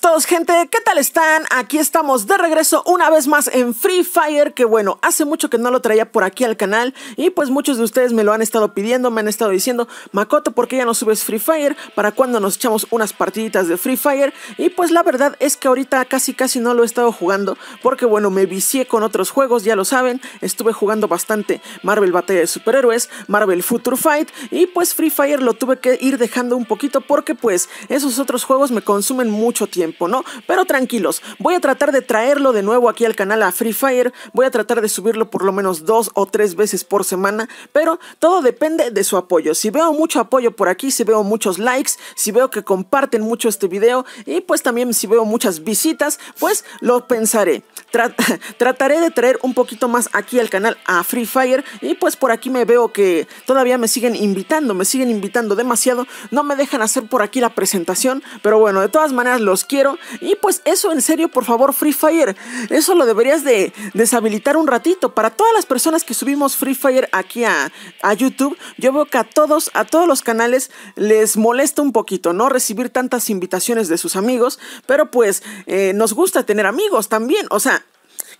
todos gente, ¿qué tal están? Aquí estamos de regreso una vez más en Free Fire, que bueno, hace mucho que no lo traía por aquí al canal y pues muchos de ustedes me lo han estado pidiendo, me han estado diciendo, Makoto, ¿por qué ya no subes Free Fire? ¿Para cuándo nos echamos unas partiditas de Free Fire? Y pues la verdad es que ahorita casi casi no lo he estado jugando, porque bueno, me vicié con otros juegos, ya lo saben, estuve jugando bastante Marvel Batalla de Superhéroes, Marvel Future Fight y pues Free Fire lo tuve que ir dejando un poquito porque pues esos otros juegos me consumen mucho tiempo tiempo, ¿no? Pero tranquilos, voy a tratar de traerlo de nuevo aquí al canal a Free Fire, voy a tratar de subirlo por lo menos dos o tres veces por semana, pero todo depende de su apoyo. Si veo mucho apoyo por aquí, si veo muchos likes, si veo que comparten mucho este video y pues también si veo muchas visitas, pues lo pensaré. trataré de traer un poquito más aquí al canal a Free Fire y pues por aquí me veo que todavía me siguen invitando, me siguen invitando demasiado, no me dejan hacer por aquí la presentación, pero bueno, de todas maneras los quiero. Y pues eso en serio, por favor, Free Fire. Eso lo deberías de deshabilitar un ratito. Para todas las personas que subimos Free Fire aquí a, a YouTube, yo veo que a todos, a todos los canales les molesta un poquito, ¿no? Recibir tantas invitaciones de sus amigos. Pero pues eh, nos gusta tener amigos también. O sea,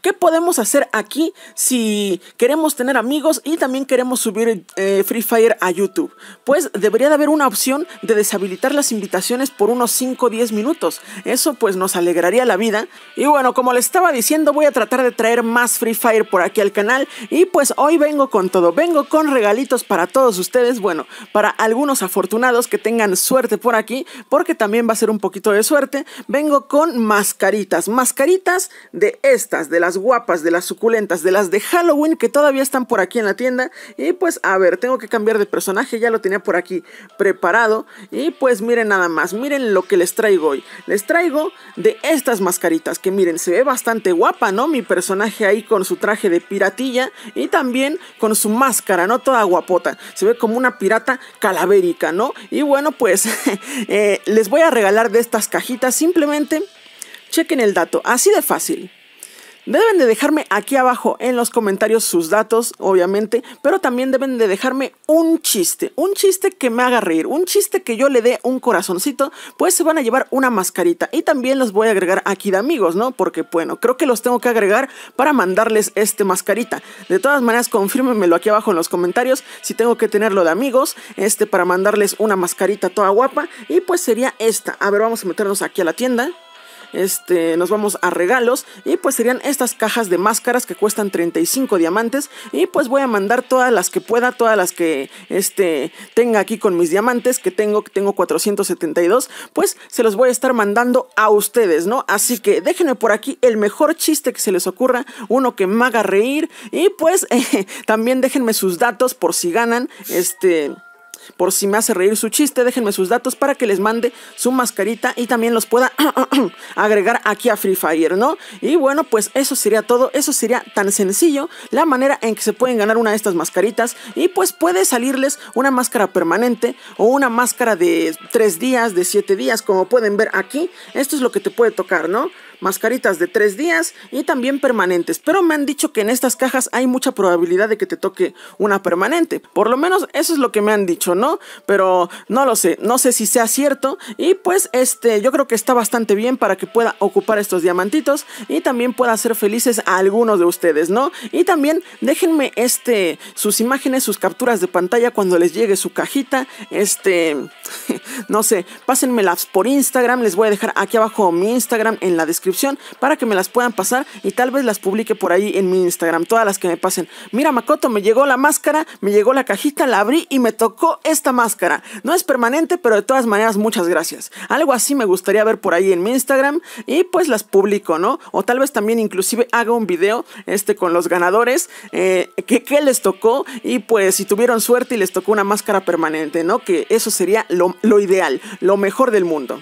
¿Qué podemos hacer aquí si queremos tener amigos y también queremos subir eh, Free Fire a YouTube? Pues debería de haber una opción de deshabilitar las invitaciones por unos 5 o 10 minutos. Eso pues nos alegraría la vida. Y bueno, como les estaba diciendo, voy a tratar de traer más Free Fire por aquí al canal. Y pues hoy vengo con todo, vengo con regalitos para todos ustedes. Bueno, para algunos afortunados que tengan suerte por aquí, porque también va a ser un poquito de suerte. Vengo con mascaritas, mascaritas de estas, de las guapas, de las suculentas, de las de Halloween que todavía están por aquí en la tienda. Y pues a ver, tengo que cambiar de personaje, ya lo tenía por aquí preparado. Y pues miren nada más, miren lo que les traigo hoy. Les traigo de estas mascaritas que miren, se ve bastante guapa, ¿no? Mi personaje ahí con su traje de piratilla y también con su máscara, ¿no? Toda guapota. Se ve como una pirata calavérica, ¿no? Y bueno, pues eh, les voy a regalar de estas cajitas simplemente chequen el dato, así de fácil. Deben de dejarme aquí abajo en los comentarios sus datos, obviamente, pero también deben de dejarme un chiste, un chiste que me haga reír, un chiste que yo le dé un corazoncito, pues se van a llevar una mascarita y también los voy a agregar aquí de amigos, ¿no? Porque bueno, creo que los tengo que agregar para mandarles este mascarita. De todas maneras, confírmenmelo aquí abajo en los comentarios si tengo que tenerlo de amigos, este para mandarles una mascarita toda guapa y pues sería esta. A ver, vamos a meternos aquí a la tienda este, nos vamos a regalos y pues serían estas cajas de máscaras que cuestan 35 diamantes y pues voy a mandar todas las que pueda, todas las que este, tenga aquí con mis diamantes que tengo, que tengo 472, pues se los voy a estar mandando a ustedes, ¿no? Así que déjenme por aquí el mejor chiste que se les ocurra, uno que me haga reír y pues eh, también déjenme sus datos por si ganan, este... Por si me hace reír su chiste, déjenme sus datos para que les mande su mascarita y también los pueda agregar aquí a Free Fire, ¿no? Y bueno, pues eso sería todo, eso sería tan sencillo la manera en que se pueden ganar una de estas mascaritas y pues puede salirles una máscara permanente o una máscara de 3 días, de 7 días, como pueden ver aquí. Esto es lo que te puede tocar, ¿no? mascaritas de 3 días y también permanentes. Pero me han dicho que en estas cajas hay mucha probabilidad de que te toque una permanente. Por lo menos eso es lo que me han dicho, no, pero no lo sé, no sé si sea cierto y pues este yo creo que está bastante bien para que pueda ocupar estos diamantitos y también pueda hacer felices a algunos de ustedes, ¿no? Y también déjenme este sus imágenes, sus capturas de pantalla cuando les llegue su cajita, este no sé, pásenmelas por Instagram, les voy a dejar aquí abajo mi Instagram en la descripción para que me las puedan pasar y tal vez las publique por ahí en mi Instagram, todas las que me pasen. Mira, Makoto, me llegó la máscara, me llegó la cajita, la abrí y me tocó esta máscara. No es permanente, pero de todas maneras muchas gracias. Algo así me gustaría ver por ahí en mi Instagram y pues las publico, ¿no? O tal vez también inclusive haga un video este con los ganadores, eh, que qué les tocó y pues si tuvieron suerte y les tocó una máscara permanente, ¿no? Que eso sería lo, lo ideal, lo mejor del mundo.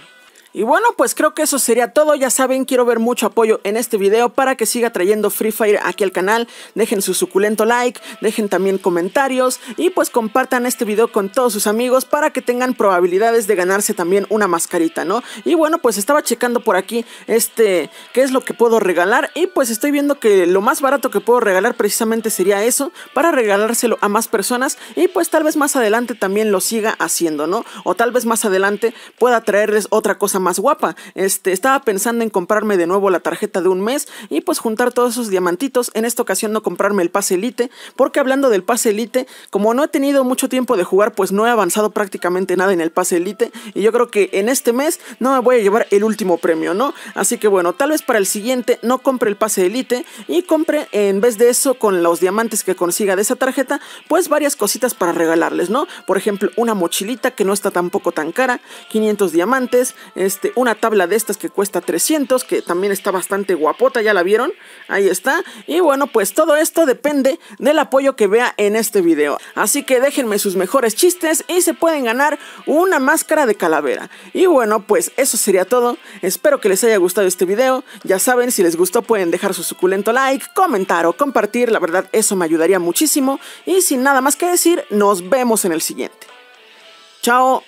Y bueno, pues creo que eso sería todo. Ya saben, quiero ver mucho apoyo en este video para que siga trayendo Free Fire aquí al canal. Dejen su suculento like, dejen también comentarios y pues compartan este video con todos sus amigos para que tengan probabilidades de ganarse también una mascarita, ¿no? Y bueno, pues estaba checando por aquí este, qué es lo que puedo regalar y pues estoy viendo que lo más barato que puedo regalar precisamente sería eso para regalárselo a más personas y pues tal vez más adelante también lo siga haciendo, ¿no? O tal vez más adelante pueda traerles otra cosa más más guapa. Este, estaba pensando en comprarme de nuevo la tarjeta de un mes y pues juntar todos esos diamantitos. En esta ocasión no comprarme el pase elite, porque hablando del pase elite, como no he tenido mucho tiempo de jugar, pues no he avanzado prácticamente nada en el pase elite y yo creo que en este mes no me voy a llevar el último premio, ¿no? Así que bueno, tal vez para el siguiente no compre el pase elite y compre en vez de eso con los diamantes que consiga de esa tarjeta, pues varias cositas para regalarles, ¿no? Por ejemplo, una mochilita que no está tampoco tan cara, 500 diamantes, es este, una tabla de estas que cuesta 300, que también está bastante guapota, ya la vieron, ahí está. Y bueno, pues todo esto depende del apoyo que vea en este video. Así que déjenme sus mejores chistes y se pueden ganar una máscara de calavera. Y bueno, pues eso sería todo. Espero que les haya gustado este video. Ya saben, si les gustó pueden dejar su suculento like, comentar o compartir, la verdad eso me ayudaría muchísimo. Y sin nada más que decir, nos vemos en el siguiente. Chao.